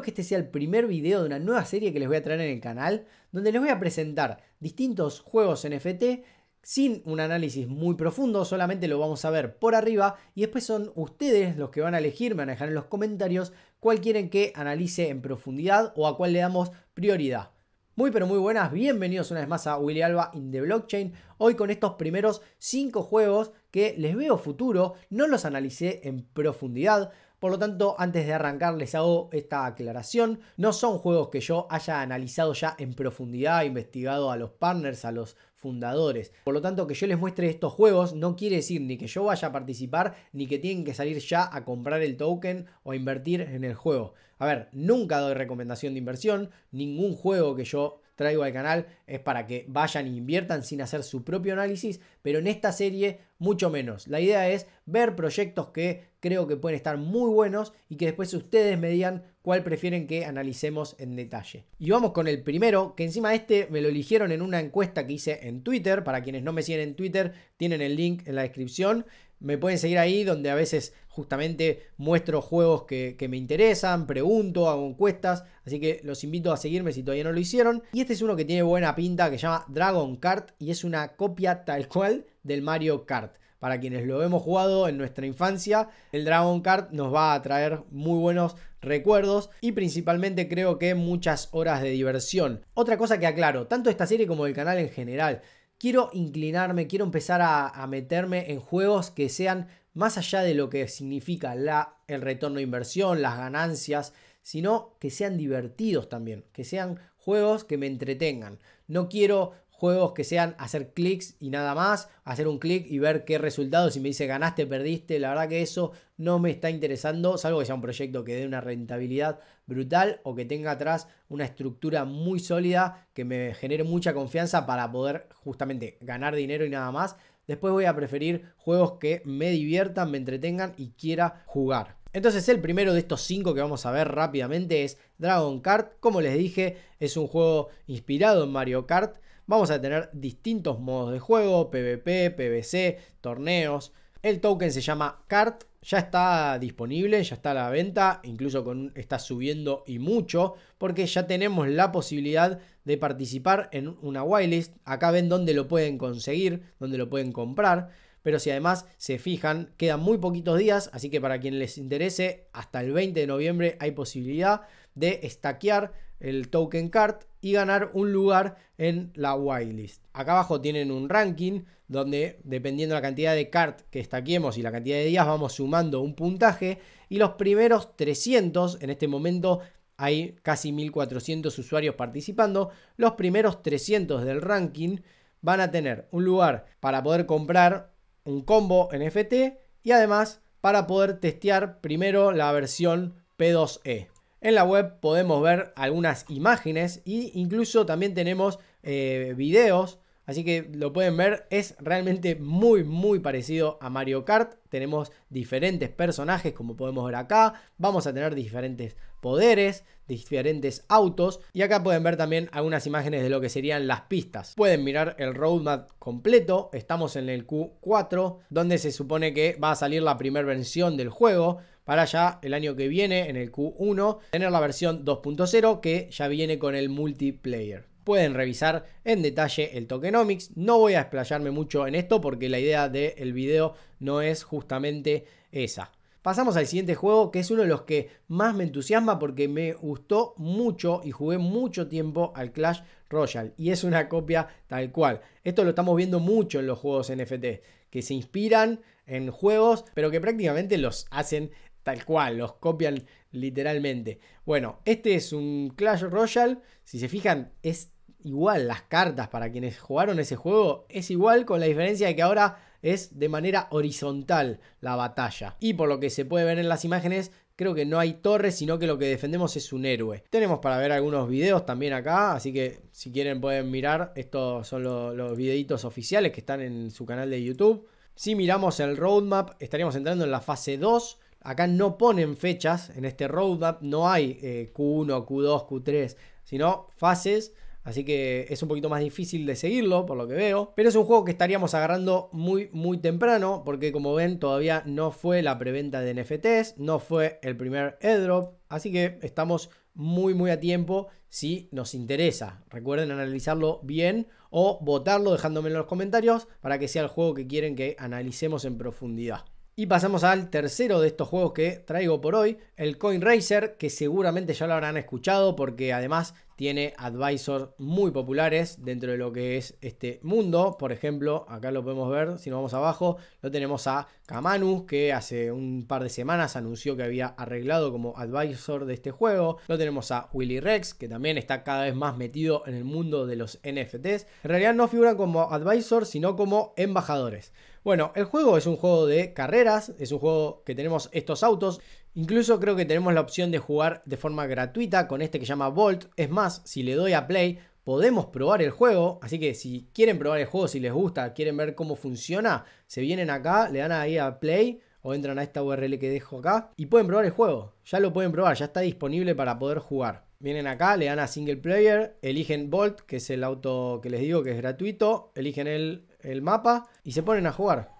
que este sea el primer video de una nueva serie que les voy a traer en el canal, donde les voy a presentar distintos juegos NFT sin un análisis muy profundo, solamente lo vamos a ver por arriba y después son ustedes los que van a elegir, me van a dejar en los comentarios cuál quieren que analice en profundidad o a cuál le damos prioridad. Muy pero muy buenas, bienvenidos una vez más a Willy Alba in the Blockchain. Hoy con estos primeros 5 juegos que les veo futuro, no los analicé en profundidad, por lo tanto, antes de arrancar les hago esta aclaración. No son juegos que yo haya analizado ya en profundidad, investigado a los partners, a los fundadores. Por lo tanto, que yo les muestre estos juegos no quiere decir ni que yo vaya a participar, ni que tienen que salir ya a comprar el token o a invertir en el juego. A ver, nunca doy recomendación de inversión, ningún juego que yo traigo al canal es para que vayan e inviertan sin hacer su propio análisis, pero en esta serie mucho menos. La idea es ver proyectos que creo que pueden estar muy buenos y que después ustedes me digan cuál prefieren que analicemos en detalle. Y vamos con el primero, que encima este me lo eligieron en una encuesta que hice en Twitter. Para quienes no me siguen en Twitter, tienen el link en la descripción. Me pueden seguir ahí donde a veces justamente muestro juegos que, me interesan, pregunto, hago encuestas, así que los invito a seguirme si todavía no lo hicieron. Y este es uno que tiene buena pinta, que se llama Dragon Kart, y es una copia tal cual del Mario Kart. Para quienes lo hemos jugado en nuestra infancia, el Dragon Kart nos va a traer muy buenos recuerdos y principalmente creo que muchas horas de diversión. Otra cosa que aclaro, tanto esta serie como el canal en general, quiero inclinarme, quiero empezar a meterme en juegos que sean más allá de lo que significa la, el retorno de inversión, las ganancias, sino que sean divertidos también, que sean juegos que me entretengan. No quiero juegos que sean hacer clics y nada más, hacer un clic y ver qué resultado, si me dice ganaste, perdiste, la verdad que eso no me está interesando, salvo que sea un proyecto que dé una rentabilidad brutal o que tenga atrás una estructura muy sólida que me genere mucha confianza para poder justamente ganar dinero y nada más, Después voy a preferir juegos que me diviertan, me entretengan y quiera jugar. Entonces el primero de estos cinco que vamos a ver rápidamente es Dragon Kart. Como les dije, es un juego inspirado en Mario Kart. Vamos a tener distintos modos de juego, PvP, PvC, torneos, el token se llama CART, ya está disponible, ya está a la venta, incluso con, está subiendo y mucho, porque ya tenemos la posibilidad de participar en una whitelist. Acá ven dónde lo pueden conseguir, dónde lo pueden comprar. Pero si además se fijan, quedan muy poquitos días, así que para quien les interese, hasta el 20 de noviembre hay posibilidad de estaquear el token cart y ganar un lugar en la whitelist. Acá abajo tienen un ranking donde dependiendo la cantidad de cart que estaquemos y la cantidad de días vamos sumando un puntaje y los primeros 300 en este momento hay casi 1400 usuarios participando, los primeros 300 del ranking van a tener un lugar para poder comprar un combo NFT y además para poder testear primero la versión P2E. En la web podemos ver algunas imágenes e incluso también tenemos eh, videos. Así que lo pueden ver, es realmente muy muy parecido a Mario Kart. Tenemos diferentes personajes como podemos ver acá. Vamos a tener diferentes poderes, diferentes autos. Y acá pueden ver también algunas imágenes de lo que serían las pistas. Pueden mirar el roadmap completo. Estamos en el Q4, donde se supone que va a salir la primera versión del juego para ya el año que viene, en el Q1, tener la versión 2.0 que ya viene con el multiplayer. Pueden revisar en detalle el tokenomics. No voy a explayarme mucho en esto porque la idea del video no es justamente esa. Pasamos al siguiente juego que es uno de los que más me entusiasma porque me gustó mucho y jugué mucho tiempo al Clash Royale y es una copia tal cual. Esto lo estamos viendo mucho en los juegos NFT, que se inspiran en juegos pero que prácticamente los hacen Tal cual, los copian literalmente. Bueno, este es un Clash Royale. Si se fijan, es igual las cartas para quienes jugaron ese juego. Es igual con la diferencia de que ahora es de manera horizontal la batalla. Y por lo que se puede ver en las imágenes, creo que no hay torres, sino que lo que defendemos es un héroe. Tenemos para ver algunos videos también acá, así que si quieren pueden mirar. Estos son los, los videitos oficiales que están en su canal de YouTube. Si miramos el roadmap, estaríamos entrando en la fase 2 Acá no ponen fechas, en este roadmap no hay Q1, Q2, Q3, sino fases. Así que es un poquito más difícil de seguirlo, por lo que veo. Pero es un juego que estaríamos agarrando muy, muy temprano, porque como ven, todavía no fue la preventa de NFTs, no fue el primer airdrop. Así que estamos muy, muy a tiempo si nos interesa. Recuerden analizarlo bien o votarlo dejándome en los comentarios para que sea el juego que quieren que analicemos en profundidad. Y pasamos al tercero de estos juegos que traigo por hoy, el Coin Racer, que seguramente ya lo habrán escuchado porque además tiene advisors muy populares dentro de lo que es este mundo. Por ejemplo, acá lo podemos ver, si nos vamos abajo, lo tenemos a kamanu que hace un par de semanas anunció que había arreglado como advisor de este juego. Lo tenemos a Willy Rex, que también está cada vez más metido en el mundo de los NFTs. En realidad no figuran como advisors, sino como embajadores. Bueno, el juego es un juego de carreras, es un juego que tenemos estos autos. Incluso creo que tenemos la opción de jugar de forma gratuita con este que se llama Bolt. Es más, si le doy a play, podemos probar el juego. Así que si quieren probar el juego, si les gusta, quieren ver cómo funciona, se vienen acá, le dan ahí a play o entran a esta URL que dejo acá y pueden probar el juego. Ya lo pueden probar, ya está disponible para poder jugar. Vienen acá, le dan a single player, eligen Bolt, que es el auto que les digo que es gratuito, eligen el el mapa y se ponen a jugar.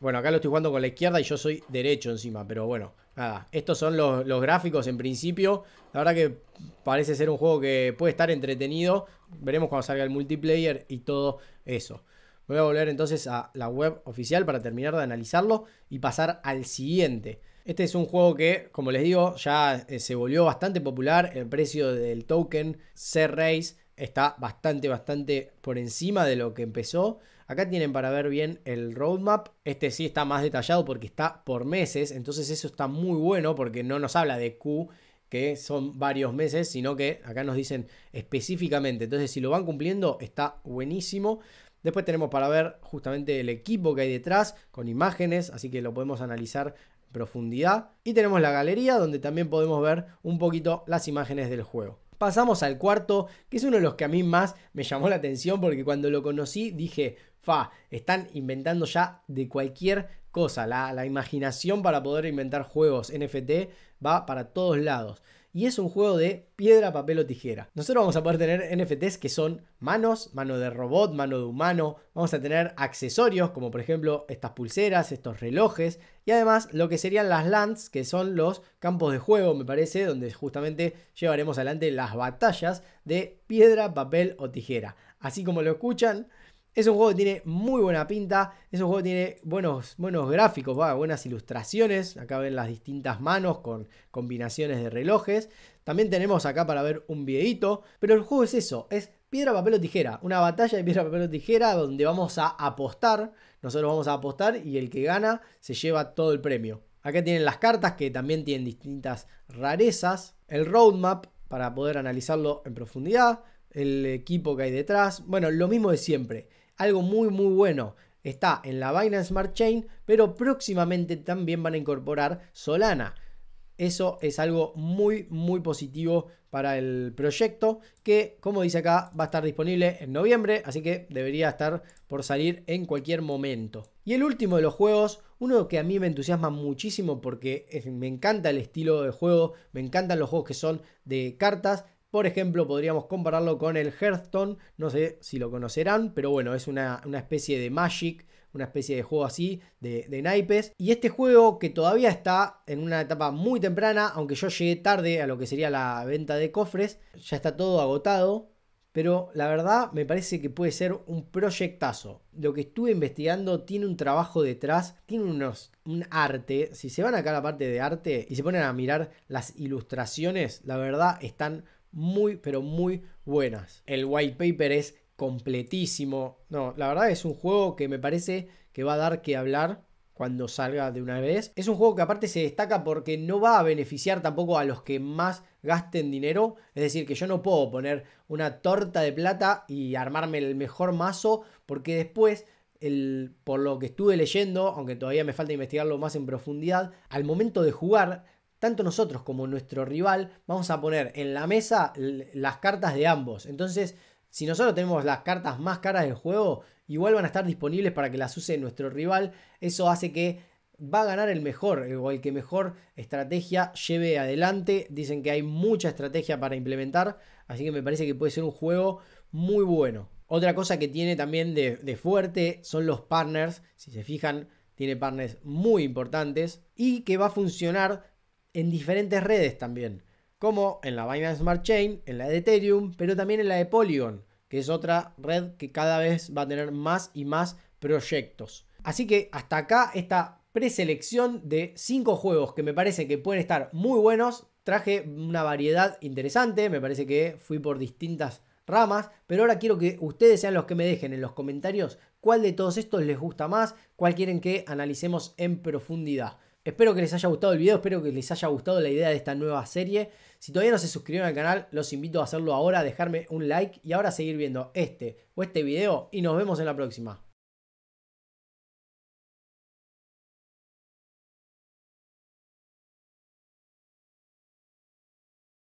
Bueno, acá lo estoy jugando con la izquierda y yo soy derecho encima, pero bueno, nada. Estos son los, los gráficos en principio. La verdad que parece ser un juego que puede estar entretenido. Veremos cuando salga el multiplayer y todo eso. Voy a volver entonces a la web oficial para terminar de analizarlo y pasar al siguiente. Este es un juego que, como les digo, ya eh, se volvió bastante popular. El precio del token C-Race está bastante, bastante por encima de lo que empezó. Acá tienen para ver bien el roadmap. Este sí está más detallado porque está por meses. Entonces eso está muy bueno porque no nos habla de Q que son varios meses, sino que acá nos dicen específicamente. Entonces si lo van cumpliendo está buenísimo. Después tenemos para ver justamente el equipo que hay detrás con imágenes, así que lo podemos analizar en profundidad. Y tenemos la galería donde también podemos ver un poquito las imágenes del juego. Pasamos al cuarto, que es uno de los que a mí más me llamó la atención porque cuando lo conocí dije, fa, están inventando ya de cualquier cosa. La, la imaginación para poder inventar juegos NFT va para todos lados y es un juego de piedra, papel o tijera. Nosotros vamos a poder tener NFTs que son manos, mano de robot, mano de humano, vamos a tener accesorios como por ejemplo estas pulseras, estos relojes y además lo que serían las lands, que son los campos de juego, me parece, donde justamente llevaremos adelante las batallas de piedra, papel o tijera. Así como lo escuchan, es un juego que tiene muy buena pinta, es un juego que tiene buenos, buenos gráficos, ¿va? buenas ilustraciones. Acá ven las distintas manos con combinaciones de relojes. También tenemos acá para ver un videito, pero el juego es eso, es piedra, papel o tijera. Una batalla de piedra, papel o tijera donde vamos a apostar. Nosotros vamos a apostar y el que gana se lleva todo el premio. Acá tienen las cartas que también tienen distintas rarezas. El roadmap para poder analizarlo en profundidad. El equipo que hay detrás. Bueno, lo mismo de siempre algo muy muy bueno. Está en la Binance Smart Chain, pero próximamente también van a incorporar Solana. Eso es algo muy, muy positivo para el proyecto que, como dice acá, va a estar disponible en noviembre, así que debería estar por salir en cualquier momento. Y el último de los juegos, uno que a mí me entusiasma muchísimo porque me encanta el estilo de juego, me encantan los juegos que son de cartas, por ejemplo, podríamos compararlo con el Hearthstone, no sé si lo conocerán, pero bueno, es una, especie de Magic, una especie de juego así de, naipes. Y este juego que todavía está en una etapa muy temprana, aunque yo llegué tarde a lo que sería la venta de cofres, ya está todo agotado. Pero la verdad me parece que puede ser un proyectazo. Lo que estuve investigando tiene un trabajo detrás, tiene unos, un arte. Si se van acá a la parte de arte y se ponen a mirar las ilustraciones, la verdad están muy, pero muy buenas. El white paper es completísimo. No, la verdad es un juego que me parece que va a dar que hablar cuando salga de una vez. Es un juego que aparte se destaca porque no va a beneficiar tampoco a los que más gasten dinero. Es decir, que yo no puedo poner una torta de plata y armarme el mejor mazo porque después... El, por lo que estuve leyendo, aunque todavía me falta investigarlo más en profundidad, al momento de jugar tanto nosotros como nuestro rival vamos a poner en la mesa las cartas de ambos. Entonces, si nosotros tenemos las cartas más caras del juego, igual van a estar disponibles para que las use nuestro rival. Eso hace que va a ganar el mejor eh, o el que mejor estrategia lleve adelante. Dicen que hay mucha estrategia para implementar, así que me parece que puede ser un juego muy bueno. Otra cosa que tiene también de, de fuerte son los partners. Si se fijan, tiene partners muy importantes y que va a funcionar en diferentes redes también, como en la Binance Smart Chain, en la de Ethereum, pero también en la de Polygon, que es otra red que cada vez va a tener más y más proyectos. Así que hasta acá esta preselección de 5 juegos que me parece que pueden estar muy buenos. Traje una variedad interesante, me parece que fui por distintas ramas, pero ahora quiero que ustedes sean los que me dejen en los comentarios cuál de todos estos les gusta más, cuál quieren que analicemos en profundidad. Espero que les haya gustado el video, espero que les haya gustado la idea de esta nueva serie. Si todavía no se suscribieron al canal, los invito a hacerlo ahora, a dejarme un like y ahora seguir viendo este o este video y nos vemos en la próxima.